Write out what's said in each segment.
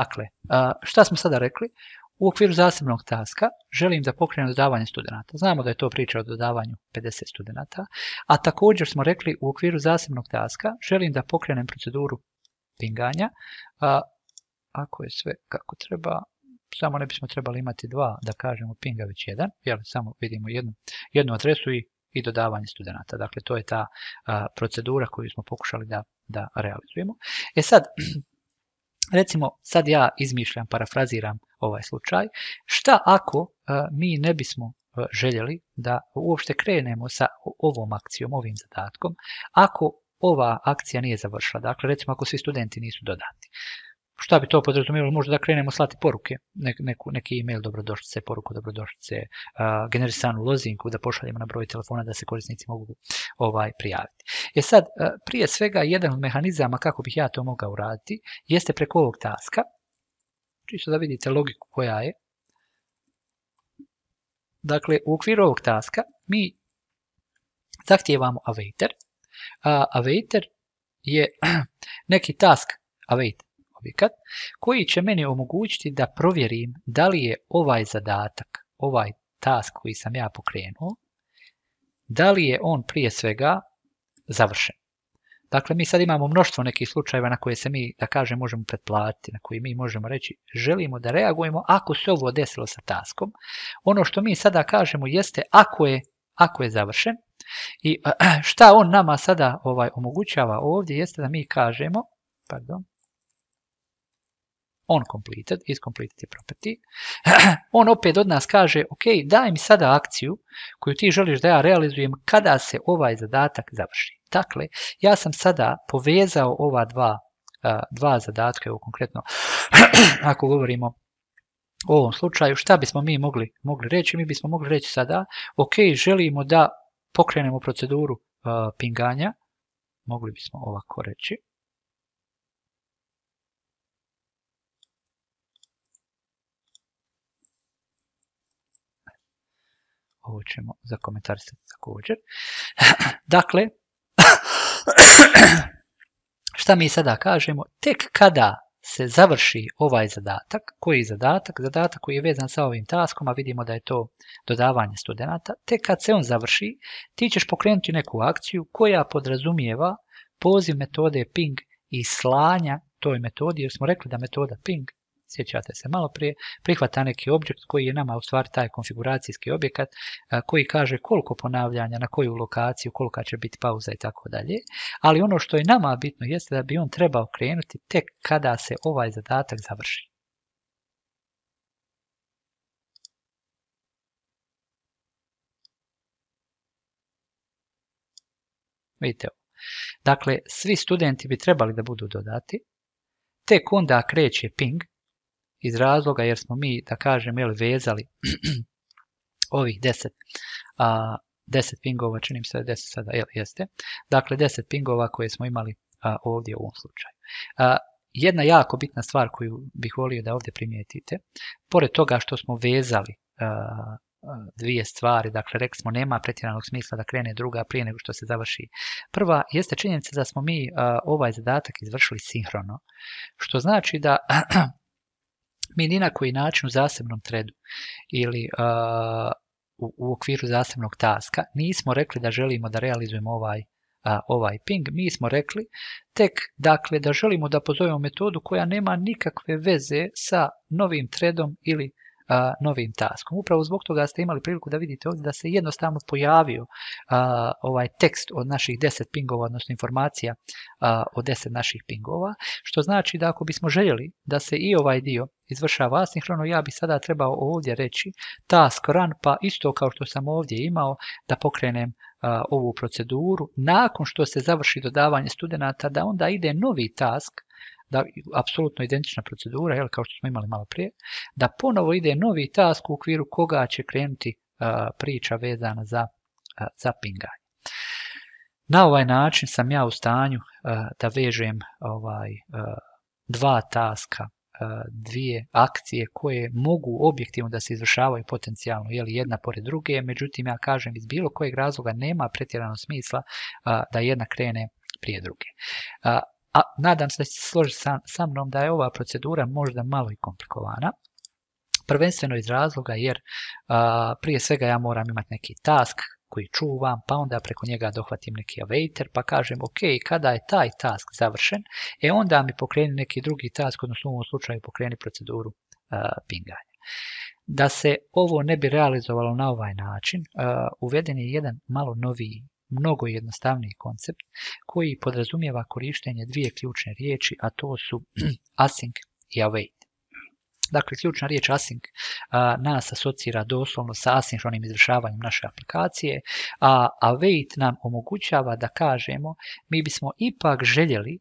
Dakle, šta smo sada rekli? U okviru zasebnog taska želim da pokrenem dodavanje studenata. Znamo da je to priča o dodavanju 50 studenta. a također smo rekli u okviru zasebnog taska želim da pokrenem proceduru pinganja. Ako je sve kako treba, samo ne bismo trebali imati dva, da kažemo pinga već jedan, jer samo vidimo jednu, jednu adresu i, i dodavanje studenata. Dakle, to je ta procedura koju smo pokušali da, da realizujemo. E sad, Recimo, sad ja izmišljam, parafraziram ovaj slučaj, šta ako e, mi ne bismo e, željeli da uopšte krenemo sa ovom akcijom, ovim zadatkom, ako ova akcija nije završila, dakle recimo ako svi studenti nisu dodati šta bi to podrazumijelo, možda da krenemo slati poruke, neku, neki e-mail dobrodošlice, poruku dobrodošlice, generisanu lozinku da pošaljemo na broj telefona da se korisnici mogu ovaj prijaviti. E sad, prije svega jedan od mehanizama kako bih ja to mogao uraditi jeste preko ovog taska, čisto da vidite logiku koja je. Dakle, u okviru ovog taska mi zahtijevamo awaiter. a awaiter je neki task await objekat koji će meni omogućiti da provjerim da li je ovaj zadatak, ovaj task koji sam ja pokrenuo, da li je on prije svega završen. Dakle, mi sad imamo mnoštvo nekih slučajeva na koje se mi, da kažem, možemo pretplatiti, na koje mi možemo reći želimo da reagujemo ako se ovo desilo sa taskom. Ono što mi sada kažemo jeste ako je, ako je završen i šta on nama sada ovaj omogućava ovdje jeste da mi kažemo, pardon, on completed, is completed je property, on opet od nas kaže, ok, daj mi sada akciju koju ti želiš da ja realizujem kada se ovaj zadatak završi. Dakle, ja sam sada povezao ova dva, dva zadatka, evo konkretno, ako govorimo o ovom slučaju, šta bismo mi mogli, mogli reći? Mi bismo mogli reći sada, ok, želimo da pokrenemo proceduru pinganja, mogli bismo ovako reći, ovo ćemo za se također. dakle, šta mi sada kažemo? Tek kada se završi ovaj zadatak, koji je zadatak? Zadatak koji je vezan sa ovim taskom, a vidimo da je to dodavanje studenta, tek kad se on završi, ti ćeš pokrenuti neku akciju koja podrazumijeva poziv metode ping i slanja toj metodi, jer smo rekli da metoda ping sjećate se malo prije, prihvata neki objekt koji je nama u stvari taj konfiguracijski objekat koji kaže koliko ponavljanja, na koju lokaciju, kolika će biti pauza i tako dalje. Ali ono što je nama bitno jeste da bi on trebao krenuti tek kada se ovaj zadatak završi. Vidite Dakle, svi studenti bi trebali da budu dodati, tek onda kreće ping, iz razloga jer smo mi, da kažem, jel, vezali ovih deset a, pingova, činim se deset sada, jeste. Dakle, deset pingova koje smo imali ovdje u ovom slučaju. jedna jako bitna stvar koju bih volio da ovdje primijetite, pored toga što smo vezali dvije stvari, dakle rekli smo nema pretjeranog smisla da krene druga prije nego što se završi. Prva jeste činjenica da smo mi ovaj zadatak izvršili sinhrono, što znači da mi ni na koji način u zasebnom tredu ili u, okviru zasebnog taska nismo rekli da želimo da realizujemo ovaj ovaj ping, mi smo rekli tek dakle, da želimo da pozovemo metodu koja nema nikakve veze sa novim tredom ili novim taskom. Upravo zbog toga ste imali priliku da vidite ovdje da se jednostavno pojavio ovaj tekst od naših 10 pingova, odnosno informacija od 10 naših pingova, što znači da ako bismo željeli da se i ovaj dio izvršava asinhrono, ja bi sada trebao ovdje reći task run, pa isto kao što sam ovdje imao, da pokrenem ovu proceduru. Nakon što se završi dodavanje studenata, da onda ide novi task da apsolutno identična procedura, jel, kao što smo imali malo prije, da ponovo ide novi task u okviru koga će krenuti priča vezana za, za pinganje. Na ovaj način sam ja u stanju da vežem ovaj, dva taska dvije akcije koje mogu objektivno da se izvršavaju potencijalno li jedna pored druge, međutim ja kažem iz bilo kojeg razloga nema pretjerano smisla da jedna krene prije druge a nadam se da ćete složiti sa, mnom da je ova procedura možda malo i komplikovana, prvenstveno iz razloga jer prije svega ja moram imati neki task koji čuvam, pa onda preko njega dohvatim neki awaiter, pa kažem ok, kada je taj task završen, e onda mi pokreni neki drugi task, odnosno u ovom slučaju pokreni proceduru pinganja. Da se ovo ne bi realizovalo na ovaj način, uveden je jedan malo noviji mnogo jednostavniji koncept koji podrazumijeva korištenje dvije ključne riječi, a to su async i await. Dakle, ključna riječ async nas asocira doslovno sa asinhronim izvršavanjem naše aplikacije, a await nam omogućava da kažemo mi bismo ipak željeli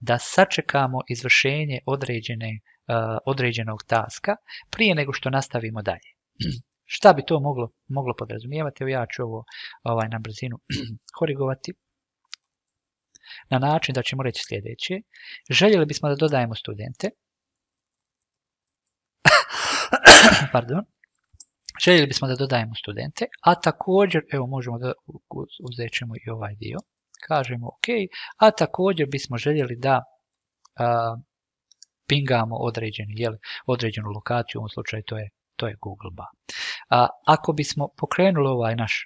da sačekamo izvršenje određene, određenog taska prije nego što nastavimo dalje. Šta bi to moglo, moglo podrazumijevati? Evo ja ću ovo ovaj, na brzinu korigovati na način da ćemo reći sljedeće. Željeli bismo da dodajemo studente. Pardon. Željeli bismo da dodajemo studente, a također, evo možemo da uzet ćemo i ovaj dio, kažemo ok, a također bismo željeli da pingamo određen jel, određenu lokaciju, u ovom slučaju to je to je Google Ba. A, ako bismo pokrenuli ovaj naš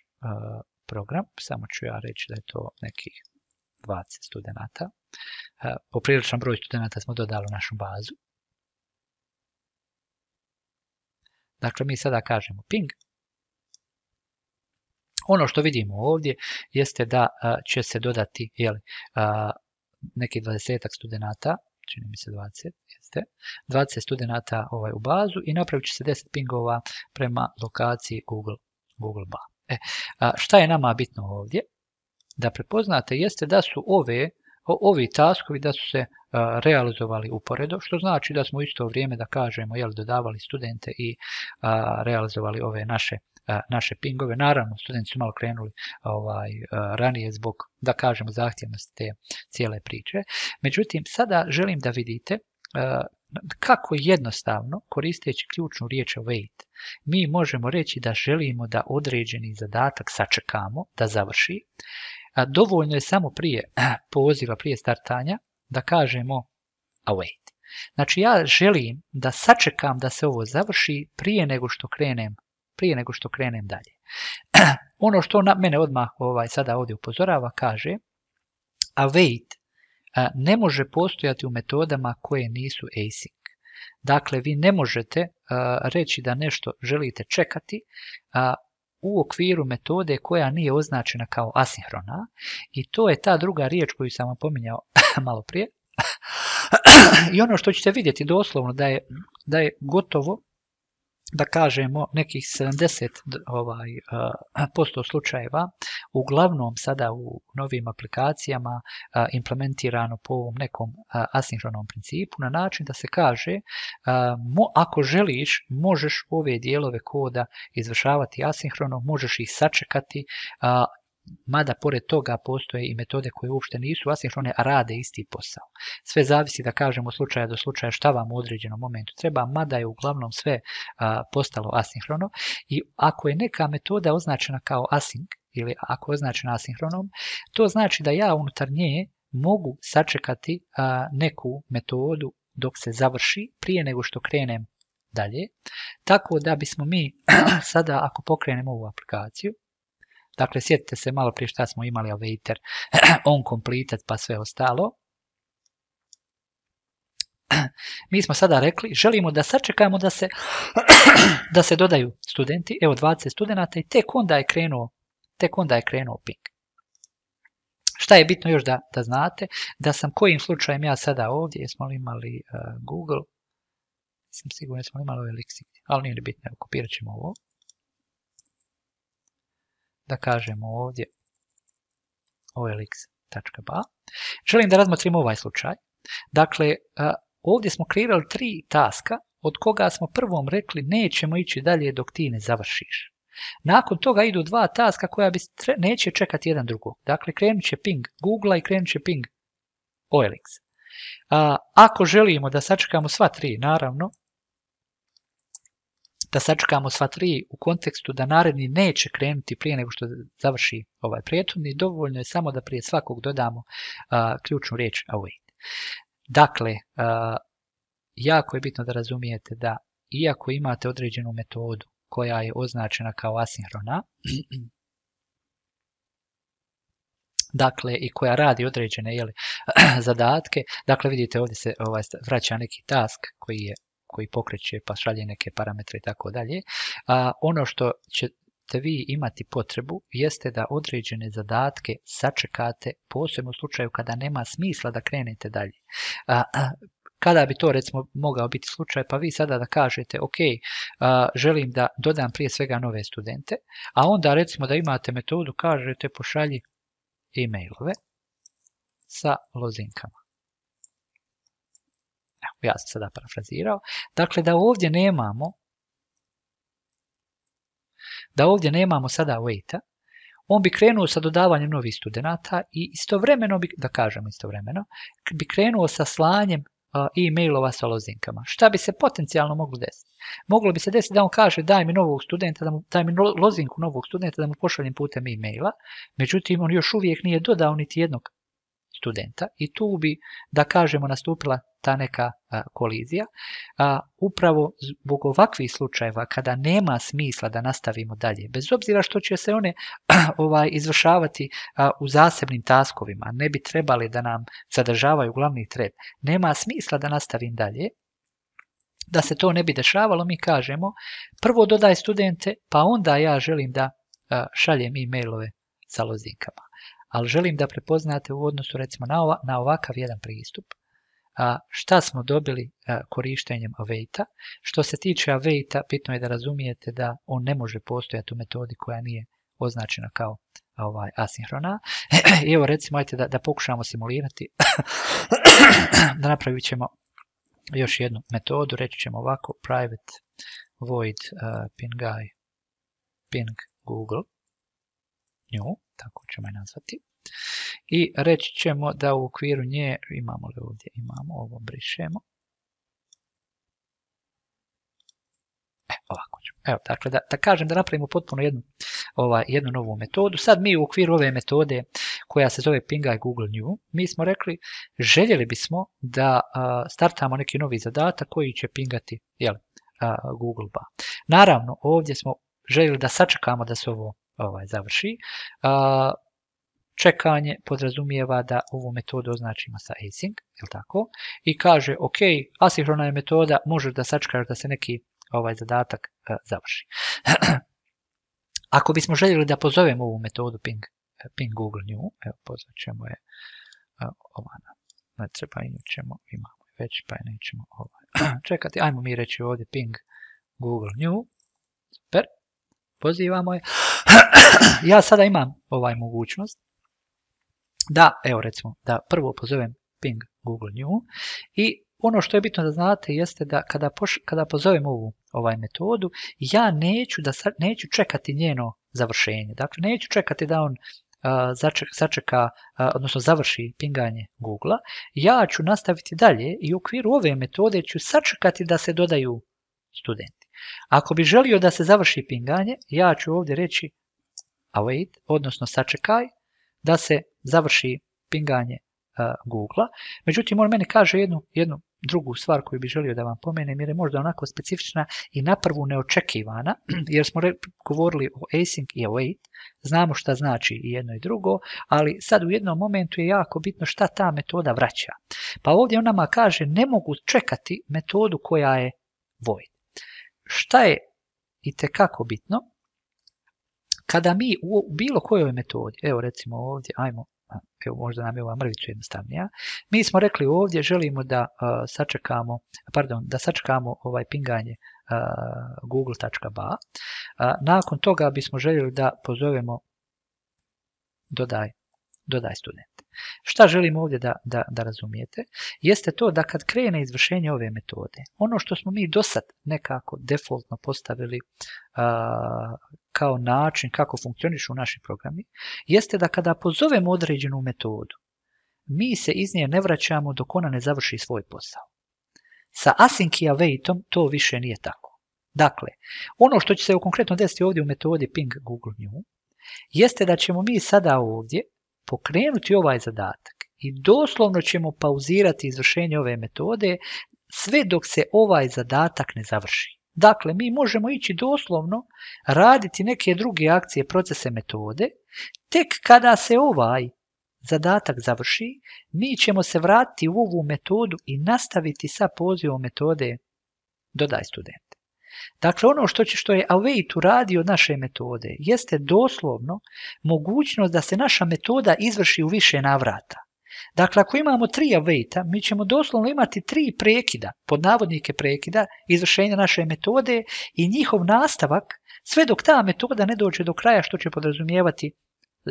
program, samo ću ja reći da je to nekih 20 studenata. Popriličan broj studenata smo dodali našu bazu. Dakle, mi sada kažemo ping. Ono što vidimo ovdje jeste da će se dodati neki 20 studenata čini mi se 20, jeste, 20 studenta ovaj, u bazu i napravit će se 10 pingova prema lokaciji Google, Google E, šta je nama bitno ovdje? Da prepoznate jeste da su ove, ovi taskovi da su se realizovali uporedo, što znači da smo u isto vrijeme, da kažemo, jel, dodavali studente i realizovali ove naše naše pingove. Naravno, studenti su malo krenuli ovaj, ranije zbog, da kažemo, zahtjevnosti te cijele priče. Međutim, sada želim da vidite kako jednostavno, koristeći ključnu riječ await, mi možemo reći da želimo da određeni zadatak sačekamo, da završi. Dovoljno je samo prije poziva, prije startanja, da kažemo await. Znači ja želim da sačekam da se ovo završi prije nego što krenem prije nego što krenem dalje. ono što na, mene odmah ovaj, sada ovdje upozorava kaže, a wait ne može postojati u metodama koje nisu async. Dakle, vi ne možete reći da nešto želite čekati u okviru metode koja nije označena kao asinhrona i to je ta druga riječ koju sam vam pominjao malo prije. I ono što ćete vidjeti doslovno da je, da je gotovo da kažemo nekih 70 ovaj, slučajeva uglavnom sada u novim aplikacijama implementirano po ovom nekom asinhronom principu na način da se kaže ako želiš možeš ove dijelove koda izvršavati asinhrono, možeš ih sačekati Mada pored toga postoje i metode koje uopšte nisu asinhrone, a rade isti posao. Sve zavisi da kažem od slučaja do slučaja šta vam u određenom momentu treba, mada je uglavnom sve postalo asinhrono i ako je neka metoda označena kao async ili ako je označena asinhronom, to znači da ja unutar nje mogu sačekati neku metodu dok se završi prije nego što krenem dalje. Tako da bismo mi sada ako pokrenemo ovu aplikaciju, Dakle, sjetite se malo prije šta smo imali awaited, ovaj on completed pa sve ostalo. Mi smo sada rekli, želimo da sačekamo da se, da se dodaju studenti, evo 20 studenta i tek onda je krenuo, tek onda je krenuo ping. Šta je bitno još da, da znate? Da sam kojim slučajem ja sada ovdje, jesmo li imali eh, Google, sam siguran smo imali ovaj ali nije li bitno, kopirat ćemo ovo da kažemo ovdje olx.ba. Želim da razmotrimo ovaj slučaj. Dakle, ovdje smo kreirali tri taska od koga smo prvom rekli nećemo ići dalje dok ti ne završiš. Nakon toga idu dva taska koja bi neće čekati jedan drugog. Dakle, krenut će ping Google i krenut će ping OLX. ako želimo da sačekamo sva tri, naravno, da sačekamo sva tri u kontekstu da naredni neće krenuti prije nego što završi ovaj prethodni, dovoljno je samo da prije svakog dodamo ključnu riječ await. Dakle, jako je bitno da razumijete da iako imate određenu metodu koja je označena kao asinhrona, dakle i koja radi određene zadatke, dakle vidite ovdje se ovaj, vraća neki task koji je koji pokreće pa šalje neke parametre i tako dalje. Ono što ćete vi imati potrebu jeste da određene zadatke sačekate posebno u slučaju kada nema smisla da krenete dalje. Kada bi to recimo mogao biti slučaj, pa vi sada da kažete, ok, želim da dodam prije svega nove studente, a onda recimo da imate metodu, kažete pošalji e-mailove sa lozinkama ja sam sada parafrazirao, dakle da ovdje nemamo da ovdje nemamo sada waita, on bi krenuo sa dodavanjem novih studenta i istovremeno bi, da kažem istovremeno, bi krenuo sa slanjem e-mailova sa lozinkama. Šta bi se potencijalno moglo desiti? Moglo bi se desiti da on kaže daj mi novog studenta, daj mi lozinku novog studenta da mu pošaljem putem e-maila, međutim on još uvijek nije dodao niti jednog studenta i tu bi, da kažemo, nastupila ta neka kolizija. upravo zbog ovakvih slučajeva kada nema smisla da nastavimo dalje, bez obzira što će se one ovaj, izvršavati u zasebnim taskovima, ne bi trebali da nam zadržavaju glavni tred, nema smisla da nastavim dalje, da se to ne bi dešavalo, mi kažemo prvo dodaj studente, pa onda ja želim da šaljem e-mailove sa lozinkama ali želim da prepoznate u odnosu recimo na ovakav jedan pristup šta smo dobili korištenjem awaita. Što se tiče awaita, bitno je da razumijete da on ne može postojati u metodi koja nije označena kao ovaj, asinhrona. I evo recimo ajte da, pokušamo simulirati, da napravit ćemo još jednu metodu, reći ćemo ovako private void uh, pingai ping google new tako ćemo je nazvati. I reći ćemo da u okviru nje, imamo li ovdje, imamo, ovo brišemo. E, ovako ćemo. Evo, dakle, da, da kažem da napravimo potpuno jednu, ovaj, jednu novu metodu. Sad mi u okviru ove metode koja se zove Pinga i Google New, mi smo rekli, željeli bismo da startamo neki novi zadatak koji će pingati jel, a, Google Ba. Naravno, ovdje smo željeli da sačekamo da se ovo ovaj, završi. čekanje podrazumijeva da ovu metodu označimo sa async, je tako? I kaže, ok, asinhrona je metoda, možeš da sačkaš da se neki ovaj zadatak e, završi. Ako bismo željeli da pozovemo ovu metodu ping, ping Google New, evo pozvat ćemo je e, ovana. Ne treba ćemo, imamo već, pa nećemo ovaj. čekati. Ajmo mi reći ovdje ping Google New pozivamo je. ja sada imam ovaj mogućnost da, evo recimo, da prvo pozovem ping Google New i ono što je bitno da znate jeste da kada, kada pozovem ovu ovaj metodu, ja neću, da, neću čekati njeno završenje. Dakle, neću čekati da on sačeka, odnosno završi pinganje google ja ću nastaviti dalje i u okviru ove metode ću sačekati da se dodaju studenti. Ako bi želio da se završi pinganje, ja ću ovdje reći await, odnosno sačekaj da se završi pinganje e, google Međutim, on meni kaže jednu, jednu drugu stvar koju bi želio da vam pomenem, jer je možda onako specifična i na neočekivana, jer smo govorili o async i await, znamo šta znači i jedno i drugo, ali sad u jednom momentu je jako bitno šta ta metoda vraća. Pa ovdje on nama kaže ne mogu čekati metodu koja je void šta je i kako bitno kada mi u bilo kojoj metodi, evo recimo ovdje, ajmo, evo možda nam je ova mrvica jednostavnija, mi smo rekli ovdje želimo da sačekamo, pardon, da sačekamo ovaj pinganje google.ba, nakon toga bismo željeli da pozovemo dodaj, dodaj student. Šta želim ovdje da, da, da razumijete? Jeste to da kad krene izvršenje ove metode, ono što smo mi do sad nekako defaultno postavili kao način kako funkcionišu naši programi, jeste da kada pozovemo određenu metodu, mi se iz nje ne vraćamo dok ona ne završi svoj posao. Sa async awaitom to više nije tako. Dakle, ono što će se konkretno desiti ovdje u metodi ping Google New, jeste da ćemo mi sada ovdje pokrenuti ovaj zadatak i doslovno ćemo pauzirati izvršenje ove metode sve dok se ovaj zadatak ne završi. Dakle, mi možemo ići doslovno raditi neke druge akcije, procese, metode, tek kada se ovaj zadatak završi, mi ćemo se vratiti u ovu metodu i nastaviti sa pozivom metode Dodaj student. Dakle, ono što, će, što je await uradio naše metode jeste doslovno mogućnost da se naša metoda izvrši u više navrata. Dakle, ako imamo tri awaita, mi ćemo doslovno imati tri prekida, pod navodnike prekida, izvršenja naše metode i njihov nastavak sve dok ta metoda ne dođe do kraja što će podrazumijevati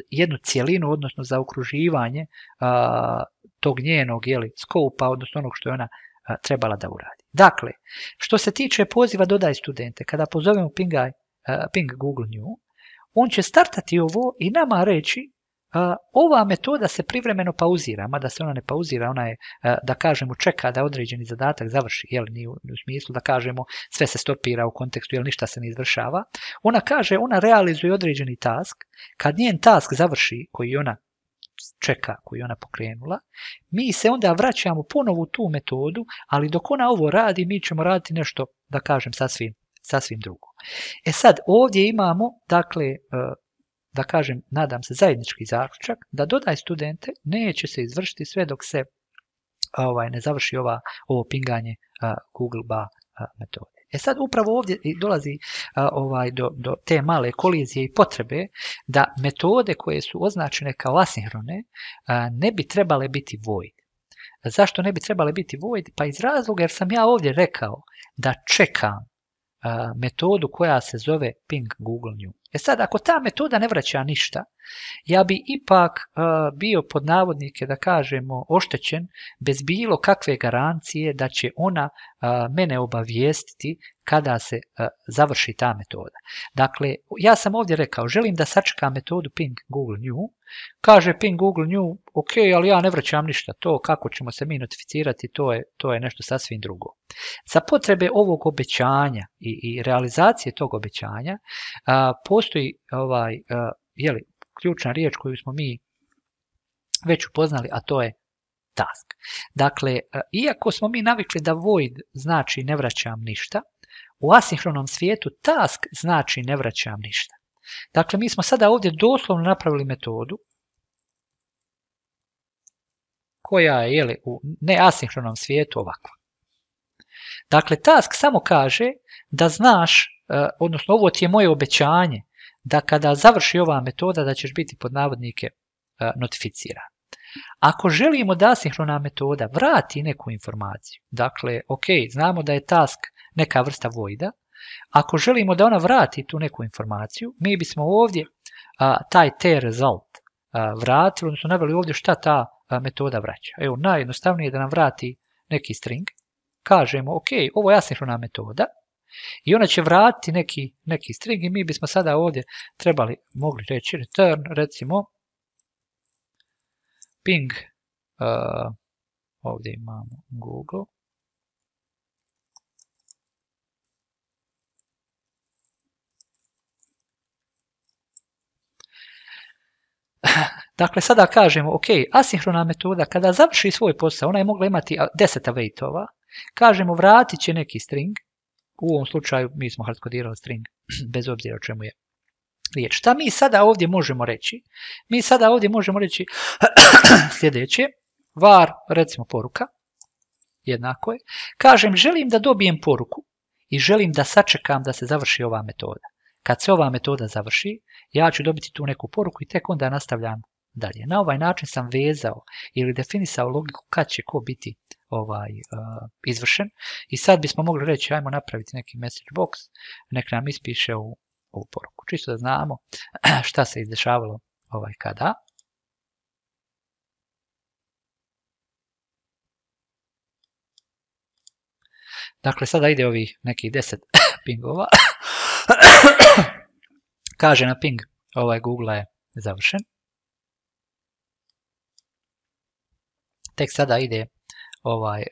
jednu cjelinu, odnosno zaokruživanje okruživanje tog njenog jeli, skopa, odnosno onog što je ona trebala da uradi. Dakle, što se tiče poziva dodaj studente, kada pozovemo Ping eh, Google New, on će startati ovo i nama reći eh, ova metoda se privremeno pauzira, mada se ona ne pauzira, ona je, eh, da kažemo, čeka da određeni zadatak završi, jel, ni u, smislu da kažemo sve se stopira u kontekstu, jel, ništa se ne izvršava. Ona kaže, ona realizuje određeni task, kad njen task završi, koji ona čeka koju je ona pokrenula, mi se onda vraćamo ponovo u tu metodu, ali dok ona ovo radi, mi ćemo raditi nešto, da kažem, sasvim, sasvim drugo. E sad, ovdje imamo, dakle, e, da kažem, nadam se, zajednički zaključak, da dodaj studente neće se izvršiti sve dok se ovaj, ne završi ova, ovo pinganje Google ba metode. E sad upravo ovdje dolazi ovaj, do, do te male kolizije i potrebe da metode koje su označene kao asinhrone ne bi trebale biti void. Zašto ne bi trebale biti void? Pa iz razloga jer sam ja ovdje rekao da čekam metodu koja se zove ping google new. E sad, ako ta metoda ne vraća ništa, ja bi ipak e, bio pod navodnike, da kažemo, oštećen bez bilo kakve garancije da će ona e, mene obavijestiti kada se e, završi ta metoda. Dakle, ja sam ovdje rekao, želim da sačekam metodu ping google new, kaže ping google new, ok, ali ja ne vraćam ništa, to kako ćemo se mi notificirati, to je, to je nešto sasvim drugo. Za potrebe ovog obećanja i, realizacije tog obećanja e, postoji ovaj, e, ključna riječ koju smo mi već upoznali, a to je task. Dakle, iako smo mi navikli da void znači ne vraćam ništa, u asinhronom svijetu task znači ne vraćam ništa. Dakle, mi smo sada ovdje doslovno napravili metodu koja je jeli, u neasinhronom svijetu ovakva. Dakle, task samo kaže da znaš, e, odnosno ovo ti je moje obećanje, da kada završi ova metoda da ćeš biti pod navodnike e, notificiran. Ako želimo da asinhrona metoda vrati neku informaciju, dakle, ok, znamo da je task neka vrsta voida ako želimo da ona vrati tu neku informaciju, mi bismo ovdje taj T result vratili, odnosno naveli ovdje šta ta metoda vraća. Evo, najjednostavnije je da nam vrati neki string, kažemo, ok, ovo je asinhrona metoda, i ona će vratiti neki, neki string i mi bismo sada ovdje trebali, mogli reći return, recimo, ping, ovdje imamo Google, Dakle, sada kažemo, ok, asinhrona metoda, kada završi svoj posao, ona je mogla imati 10 awaitova, kažemo vratit će neki string, u ovom slučaju mi smo hardkodirali string, bez obzira o čemu je riječ. Šta mi sada ovdje možemo reći? Mi sada ovdje možemo reći sljedeće, var, recimo poruka, jednako je, kažem želim da dobijem poruku i želim da sačekam da se završi ova metoda. Kad se ova metoda završi, ja ću dobiti tu neku poruku i tek onda nastavljam dalje. Na ovaj način sam vezao ili definisao logiku kad će ko biti ovaj e, izvršen i sad bismo mogli reći ajmo napraviti neki message box, nek nam ispiše u ovu poruku. Čisto da znamo šta se izdešavalo ovaj kada. Dakle, sada ide ovi nekih 10 pingova. Kaže na ping, ovaj Google je završen. Tek sada ide ovaj,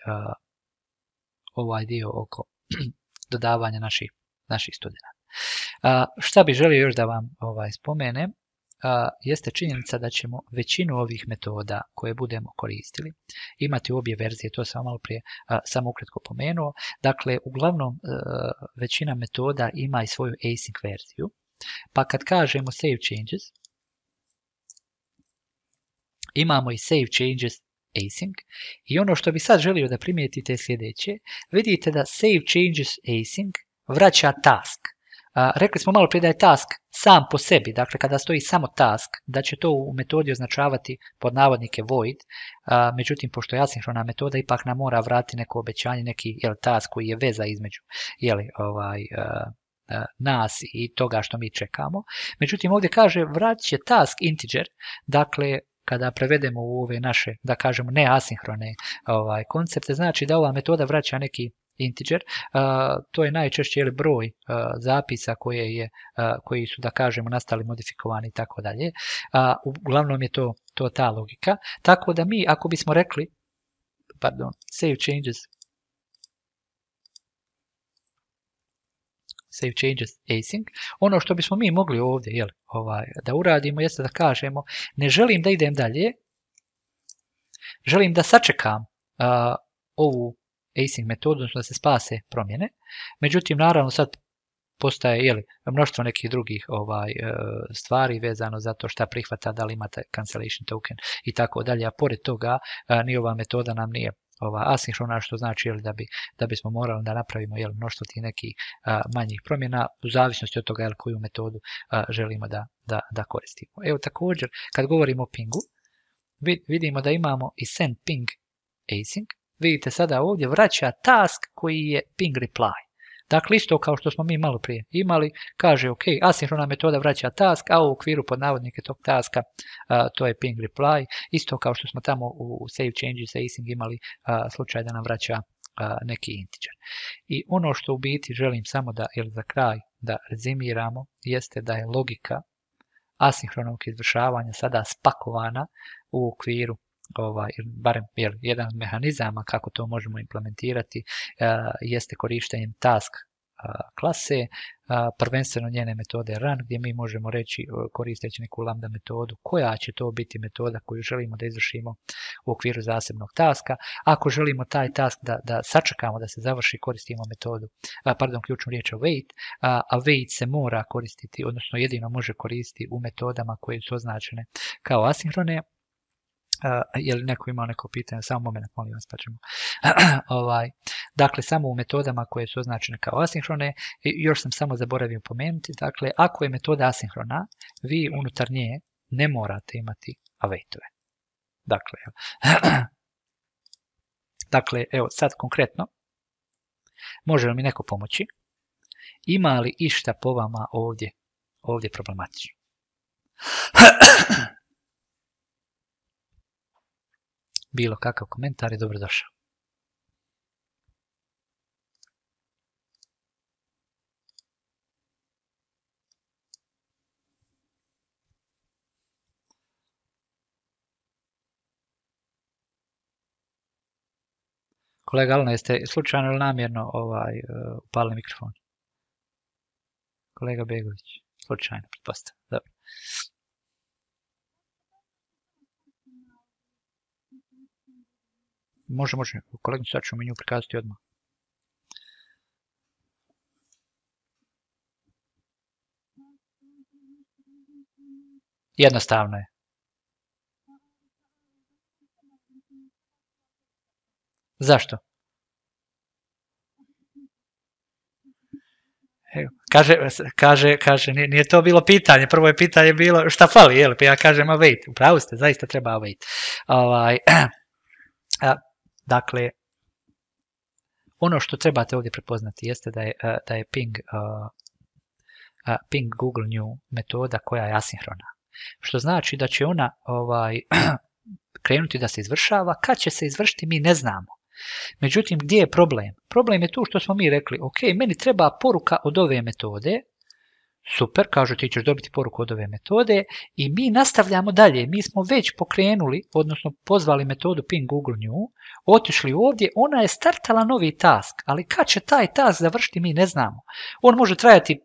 ovaj dio oko dodavanja naših, naših studenta. Uh, šta bi želio još da vam ovaj, spomenem, jeste činjenica da ćemo većinu ovih metoda koje budemo koristili imati u obje verzije, to sam malo prije samo ukratko pomenuo. Dakle, uglavnom e, većina metoda ima i svoju async verziju, pa kad kažemo save changes, imamo i save changes async i ono što bi sad želio da primijetite je sljedeće. Vidite da save changes async vraća task. rekli smo malo prije da je task sam po sebi, dakle kada stoji samo task, da će to u metodi označavati pod navodnike void, međutim pošto je asinhrona metoda ipak nam mora vratiti neko obećanje, neki task koji je veza između ovaj, nas i toga što mi čekamo. Međutim, ovdje kaže vratit će task integer, dakle kada prevedemo u ove naše, da kažemo, ne asinhrone ovaj, koncepte, znači da ova metoda vraća neki integer, to je najčešće je broj zapisa je, koji su, da kažemo, nastali modifikovani i tako dalje. Uglavnom je to, to ta logika. Tako da mi, ako bismo rekli, pardon, save changes save changes async. Ono što bismo mi mogli ovdje jel, ovaj, da uradimo jeste da kažemo ne želim da idem dalje, želim da sačekam uh, ovu async metodu, odnosno da se spase promjene. Međutim, naravno sad postaje jeli, mnoštvo nekih drugih ovaj e, stvari vezano za to šta prihvata, da li imate cancellation token i tako dalje, a pored toga ni ova metoda nam nije ova, asinhrona, što znači jel, da, bi, da bismo morali da napravimo jel, mnoštvo tih nekih manjih promjena u zavisnosti od toga jel, koju metodu a, želimo da, da, da koristimo. Evo također, kad govorimo o pingu, vidimo da imamo i send ping async. Vidite sada ovdje vraća task koji je ping reply. Dakle, isto kao što smo mi malo prije imali, kaže, ok, asinhrona metoda vraća task, a u okviru pod navodnike tog taska, to je ping reply, isto kao što smo tamo u save changes async imali slučaj da nam vraća neki integer. I ono što u biti želim samo da, ili za kraj, da rezimiramo, jeste da je logika asinhronog izvršavanja sada spakovana u okviru ovaj, barem jedan od mehanizama kako to možemo implementirati eh, jeste korištenjem task eh, klase, eh, prvenstveno njene metode run gdje mi možemo reći koristeći neku lambda metodu koja će to biti metoda koju želimo da izvršimo u okviru zasebnog taska. Ako želimo taj task da, da sačekamo da se završi koristimo metodu, pardon ključnu riječ await, a await se mora koristiti, odnosno jedino može koristiti u metodama koje su označene kao asinhrone, je li neko ima neko pitanje? Samo moment, molim vas, pa ćemo. ovaj, dakle, samo u metodama koje su označene kao asinhrone, još sam samo zaboravio pomenuti, dakle, ako je metoda asinhrona, vi unutar nje ne morate imati awaitove. Dakle, dakle, evo, sad konkretno, može li mi neko pomoći? Ima li išta po vama ovdje, ovdje problematično? Bilo kakav komentar je dobrodošao. Kolega Alna, jeste slučajno ili namjerno ovaj, e, upali mikrofon? Kolega Begović, slučajno, pretpostavljam. Dobro. Može, može. Kolegnicu sad ću nju prikazati odmah. Jednostavno je. Zašto? kaže, kaže, kaže, nije, to bilo pitanje, prvo je pitanje bilo šta fali, jel? Pa ja kažem, a U upravo ste, zaista treba wait. Ovaj, Dakle, ono što trebate ovdje prepoznati jeste da je, e, da je ping, e, e, ping Google New metoda koja je asinhrona. Što znači da će ona ovaj, krenuti da se izvršava. Kad će se izvršiti mi ne znamo. Međutim, gdje je problem? Problem je tu što smo mi rekli, ok, meni treba poruka od ove metode, Super, kažu ti ćeš dobiti poruku od ove metode i mi nastavljamo dalje. Mi smo već pokrenuli, odnosno pozvali metodu ping Google New, otišli ovdje, ona je startala novi task, ali kad će taj task završiti mi ne znamo. On može trajati e,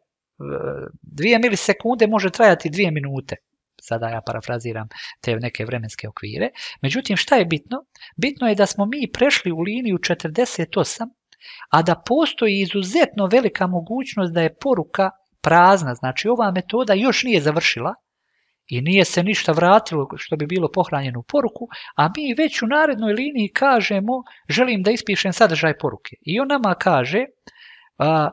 dvije milisekunde, može trajati dvije minute. Sada ja parafraziram te neke vremenske okvire. Međutim, šta je bitno? Bitno je da smo mi prešli u liniju 48, a da postoji izuzetno velika mogućnost da je poruka prazna. Znači ova metoda još nije završila i nije se ništa vratilo što bi bilo pohranjeno u poruku, a mi već u narednoj liniji kažemo želim da ispišem sadržaj poruke. I on nama kaže, a,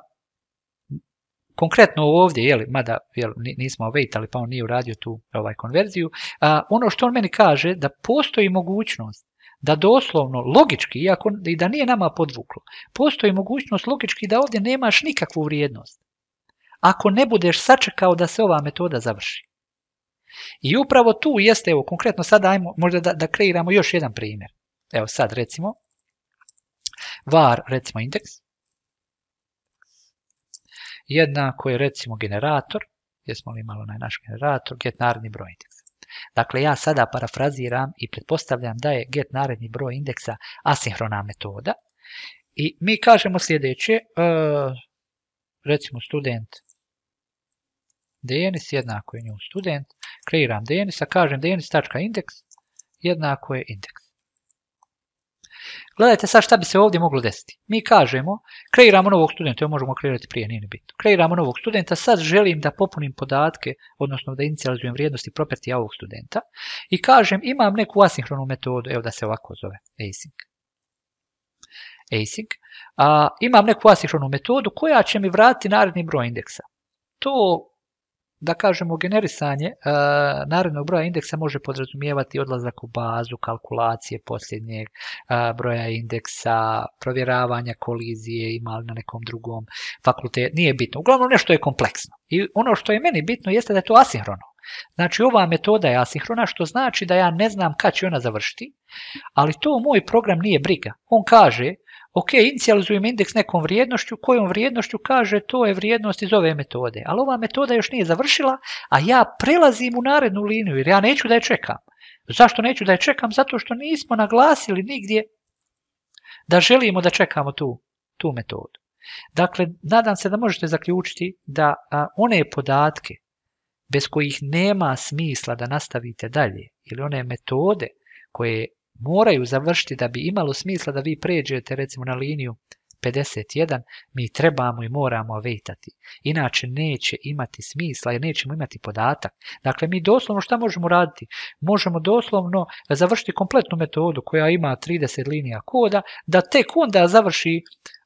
konkretno ovdje, jeli, mada jeli, nismo ali pa on nije uradio tu ovaj konverziju, a, ono što on meni kaže da postoji mogućnost da doslovno logički, iako i da nije nama podvuklo, postoji mogućnost logički da ovdje nemaš nikakvu vrijednost ako ne budeš sačekao da se ova metoda završi. I upravo tu jeste, evo, konkretno sad ajmo možda da, da kreiramo još jedan primjer. Evo sad recimo, var recimo indeks, jednako je recimo generator, jesmo li malo naš generator, get naredni broj indeksa. Dakle, ja sada parafraziram i pretpostavljam da je get naredni broj indeksa asinhrona metoda. I mi kažemo sljedeće, e, recimo student Denis jednako je nju student, kreiram Denisa, kažem indeks. jednako je indeks. Gledajte sad šta bi se ovdje moglo desiti. Mi kažemo, kreiramo novog studenta, joj možemo kreirati prije, nije ni bitno. Kreiramo novog studenta, sad želim da popunim podatke, odnosno da inicializujem vrijednosti property ovog studenta i kažem imam neku asinhronu metodu, evo da se ovako zove, async. async. A, imam neku asinhronu metodu koja će mi vratiti naredni broj indeksa. To da kažemo generisanje e, narednog broja indeksa može podrazumijevati odlazak u bazu, kalkulacije posljednjeg e, broja indeksa, provjeravanja kolizije ima na nekom drugom fakultetu, nije bitno. Uglavnom nešto je kompleksno. I ono što je meni bitno jeste da je to asinhrono. Znači ova metoda je asinhrona što znači da ja ne znam kad će ona završiti, ali to moj program nije briga. On kaže Ok, inicializujem indeks nekom vrijednošću, kojom vrijednošću kaže to je vrijednost iz ove metode. Ali ova metoda još nije završila, a ja prelazim u narednu liniju jer ja neću da je čekam. Zašto neću da je čekam? Zato što nismo naglasili nigdje da želimo da čekamo tu, tu metodu. Dakle, nadam se da možete zaključiti da one podatke bez kojih nema smisla da nastavite dalje ili one metode koje moraju završiti da bi imalo smisla da vi pređete recimo na liniju 51, mi trebamo i moramo vejtati. Inače neće imati smisla jer nećemo imati podatak. Dakle, mi doslovno šta možemo raditi? Možemo doslovno završiti kompletnu metodu koja ima 30 linija koda, da tek onda završi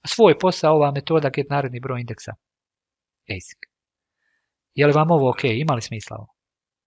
svoj posao ova metoda get naredni broj indeksa. Basic. Je li vam ovo ok? Imali smisla ovo?